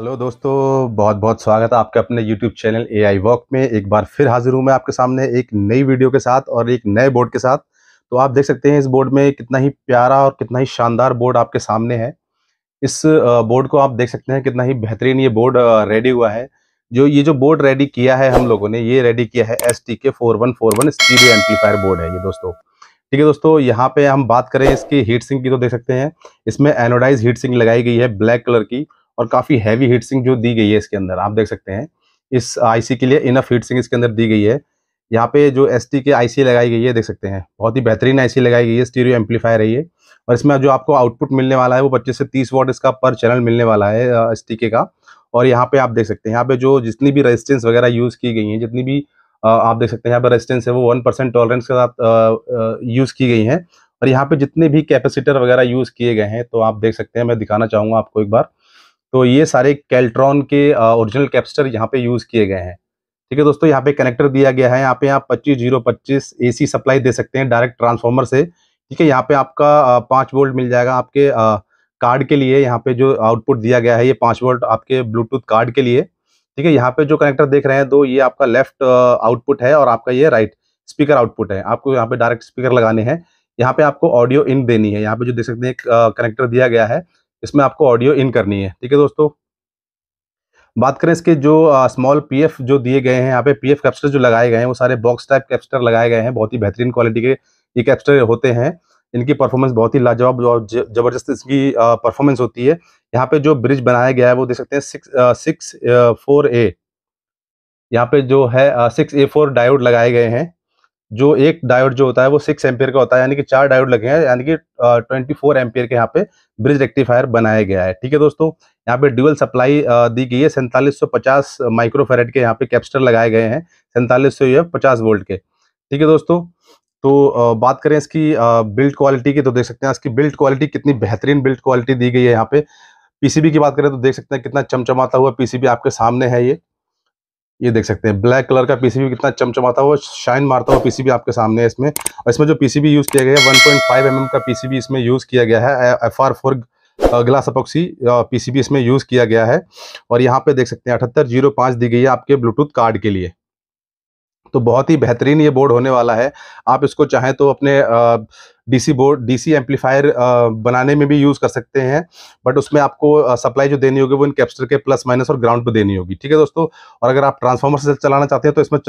hello दोस्तों बहुत बहुत स्वागत है आपके अपने YouTube channel A I walk में एक बार फिर हाजिर हूँ मैं आपके सामने एक नई वीडियो के साथ और एक नए बोर्ड के साथ तो आप देख सकते हैं इस बोर्ड में कितना ही प्यारा और कितना ही शानदार बोर्ड आपके सामने है इस बोर्ड को आप देख सकते हैं कितना ही बेहतरीन ये बोर्ड रेडी हुआ है जो ये जो बोर्ड रेडी किया है हम लोगों ने ये रेडी किया है S T K four one four one stereo amplifier board है ये दोस्तों ठीक है दोस्तों यहाँ पे हम बात करें इसकी हीट सिंक की तो देख सकते हैं इसमें एनोडाइज हीट सिंक लगाई गई है ब्लैक कलर की और काफ़ी हैवी हीट सिंक जो दी गई है इसके अंदर आप देख सकते हैं इस आईसी के लिए इनफ हीट सिंक इसके अंदर दी गई है यहाँ पे जो एस टी के आईसी लगाई गई है देख सकते हैं बहुत ही बेहतरीन आईसी लगाई गई है स्टीरियो एम्पलीफायर है ये और इसमें जो आपको आउटपुट मिलने वाला है वो 25 से 30 वोट इसका पर चैनल मिलने वाला है एस टी के का और यहाँ पे आप देख सकते हैं यहाँ पे जो जितनी भी रेजिस्टेंस वगैरह यूज़ की गई हैं जितनी भी आप देख सकते हैं यहाँ पर रेजिस्टेंस है वो वन परसेंट टॉलरेंस के साथ यूज़ की गई हैं और यहाँ पे जितने भी कैपेसिटर वगैरह यूज़ किए गए हैं तो आप देख सकते हैं मैं दिखाना चाहूँगा आपको एक बार तो ये सारे कैल्ट्रॉन के ओरिजिनल कैप्सटर यहाँ पे यूज़ किए गए हैं ठीक है दोस्तों यहाँ पे कनेक्टर दिया गया है यहाँ पे आप पच्चीस जीरो पच्चीस ए सप्लाई दे सकते हैं डायरेक्ट ट्रांसफार्मर से ठीक है यहाँ पे आपका पाँच वोल्ट मिल जाएगा आपके कार्ड के लिए यहाँ पे जो आउटपुट दिया गया है ये पाँच वोल्ट आपके ब्लूटूथ कार्ड के लिए ठीक है यहाँ पे जो कनेक्टर देख रहे हैं दो ये आपका लेफ्ट आउटपुट है और आपका ये राइट स्पीकर आउटपुट है आपको यहाँ पे डायरेक्ट स्पीकर लगाने हैं यहाँ पे आपको ऑडियो इन देनी है यहाँ पे जो देख सकते हैं कनेक्टर दिया गया है इसमें आपको ऑडियो इन करनी है ठीक है दोस्तों बात करें इसके जो स्मॉल पीएफ जो दिए गए हैं यहाँ पे पीएफ कैप्स्टर जो लगाए गए हैं वो सारे बॉक्स टाइप कैप्स्टर लगाए गए हैं बहुत ही बेहतरीन क्वालिटी के ये कैप्स्टर होते हैं इनकी परफॉर्मेंस बहुत ही लाजवाब और ज़बरदस्त इसकी परफॉर्मेंस होती है यहाँ पे जो ब्रिज बनाया गया है वो देख सकते हैं सिक्स सिक्स फोर ए यहाँ पे जो है सिक्स ए फोर डायोड लगाए गए हैं जो एक डायोड जो होता है वो सिक्स एम्पियर का होता है यानी कि चार डायोड लगे हैं यानी कि ट्वेंटी फोर एम्पियर के यहाँ पे ब्रिज रेक्टिफायर बनाया गया है ठीक है दोस्तों यहाँ पे ड्यूअल सप्लाई दी गई है सैंतालीस सौ पचास माइक्रोफेरेट के यहाँ पे कैप्स्टर लगाए गए हैं सैंतालीस सौ या पचास वोल्ट के ठीक है दोस्तों तो बात करें इसकी बिल्ड क्वालिटी की तो देख सकते हैं इसकी बिल्ड क्वालिटी कितनी बेहतरीन बिल्ड क्वालिटी दी गई है यहाँ पे पीसीबी की बात करें तो देख सकते हैं कितना चमचमाता हुआ पीसीबी आपके सामने है ये ये देख सकते हैं ब्लैक कलर का पीसीबी कितना चमचमाता हुआ शाइन मारता हुआ पीसीबी आपके सामने है इसमें और इसमें जो पीसीबी यूज़ किया गया है 1.5 mm का पीसीबी इसमें यूज़ किया गया है F R four glass epoxy PCB इसमें यूज़ किया गया है और यहाँ पे देख सकते हैं अठहत्तर जीरो पाँच दी गई है आपके ब्लूटूथ कार्ड के लिए तो बहुत ही बेहतरीन ये बोर्ड होने वाला है आप इसको चाहें तो अपने डीसी बोर्ड डीसी एम्पलीफायर बनाने में भी यूज़ कर सकते हैं बट उसमें आपको सप्लाई जो देनी होगी वो इन कैप्स्टर के प्लस माइनस और ग्राउंड पे देनी होगी ठीक है दोस्तों और अगर आप ट्रांसफार्मर से चलाना चाहते हैं तो इसमें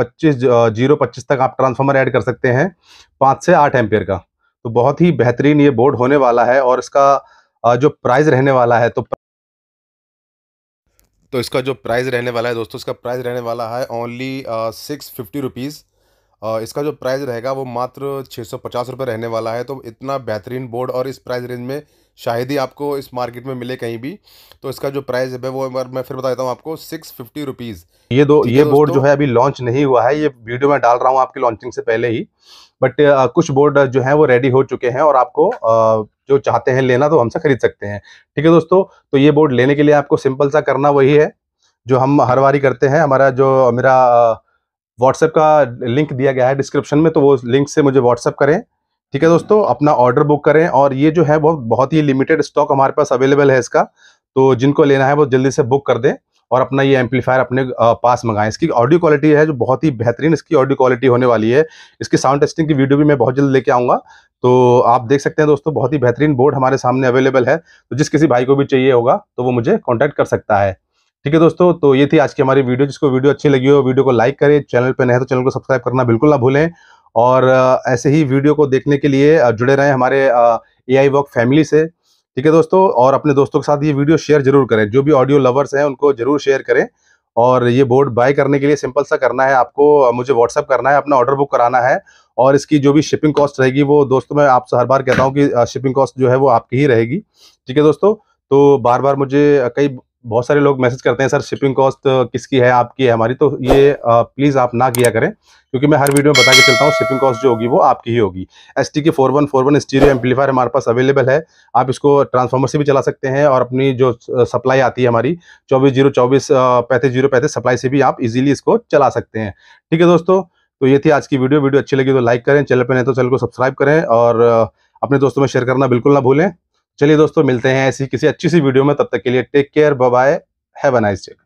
पच्चीस जीरो पच्चीस तक आप ट्रांसफार्मर ऐड कर सकते हैं पाँच से आठ एम्पेयर का तो बहुत ही बेहतरीन ये बोर्ड होने वाला है और इसका जो प्राइस रहने वाला है तो तो इसका जो प्राइस रहने वाला है दोस्तों इसका प्राइस रहने वाला है ओनली सिक्स फिफ्टी रुपीज़ इसका जो प्राइस रहेगा वो मात्र छः सौ पचास रुपये रहने वाला है तो इतना बेहतरीन बोर्ड और इस प्राइस रेंज में शायद ही आपको इस मार्केट में मिले कहीं भी तो इसका जो प्राइस है वो मैं फिर बता देता हूँ आपको सिक्स फिफ्टी रुपीज़ ये दो ये बोर्ड जो है अभी लॉन्च नहीं हुआ है ये वीडियो में डाल रहा हूँ आपकी लॉन्चिंग से पहले ही बट uh, कुछ बोर्ड uh, जो है वो रेडी हो चुके हैं और आपको uh, जो चाहते हैं लेना तो हमसे खरीद सकते हैं ठीक है दोस्तों तो ये बोर्ड लेने के लिए आपको सिंपल सा करना वही है जो हम हर बारी करते हैं हमारा जो मेरा व्हाट्सएप का लिंक दिया गया है डिस्क्रिप्शन में तो वो लिंक से मुझे व्हाट्सएप करें ठीक है दोस्तों अपना ऑर्डर बुक करें और ये जो है वो बहुत ही लिमिटेड स्टॉक हमारे पास अवेलेबल है इसका तो जिनको लेना है वो जल्दी से बुक कर दें और अपना ये एम्पलीफायर अपने पास मंगाएं इसकी ऑडियो क्वालिटी है जो बहुत ही बेहतरीन इसकी ऑडियो क्वालिटी होने वाली है इसकी साउंड टेस्टिंग की वीडियो भी मैं बहुत जल्द लेके आऊँगा तो आप देख सकते हैं दोस्तों बहुत ही बेहतरीन बोर्ड हमारे सामने अवेलेबल है तो जिस किसी भाई को भी चाहिए होगा तो वो मुझे कॉन्टैक्ट कर सकता है ठीक है दोस्तों तो ये थी आज की हमारी वीडियो जिसको वीडियो अच्छी लगी हो वीडियो को लाइक करें चैनल पर नहीं तो चैनल को सब्सक्राइब करना बिल्कुल ना भूलें और ऐसे ही वीडियो को देखने के लिए जुड़े रहें हमारे ए आई फैमिली से ठीक है दोस्तों और अपने दोस्तों के साथ ये वीडियो शेयर जरूर करें जो भी ऑडियो लवर्स हैं उनको जरूर शेयर करें और ये बोर्ड बाय करने के लिए सिंपल सा करना है आपको मुझे व्हाट्सअप करना है अपना ऑर्डर बुक कराना है और इसकी जो भी शिपिंग कॉस्ट रहेगी वो दोस्तों मैं आपसे हर बार कहता हूँ कि शिपिंग कॉस्ट जो है वो आपकी ही रहेगी ठीक है दोस्तों तो बार बार मुझे कई बहुत सारे लोग मैसेज करते हैं सर शिपिंग कॉस्ट किसकी है आपकी है हमारी तो ये प्लीज़ आप ना किया करें क्योंकि मैं हर वीडियो में बता के चलता हूँ शिपिंग कॉस्ट जो होगी वो आपकी ही होगी S T K four one four one stereo amplifier हमारे पास अवेलेबल है आप इसको ट्रांसफार्मर से भी चला सकते हैं और अपनी जो सप्लाई आती है हमारी चौबीस जीरो चौबीस पैंतीस जीरो पैंतीस सप्लाई से भी आप इजीली इसको चला सकते हैं ठीक है दोस्तों तो ये थी आज की वीडियो वीडियो अच्छी लगी तो लाइक करें चैनल पर नहीं तो चैनल को सब्सक्राइब करें और अपने दोस्तों में शेयर करना बिल्कुल ना भूलें चलिए दोस्तों मिलते हैं ऐसी किसी अच्छी सी वीडियो में तब तक के लिए take care bye have a nice day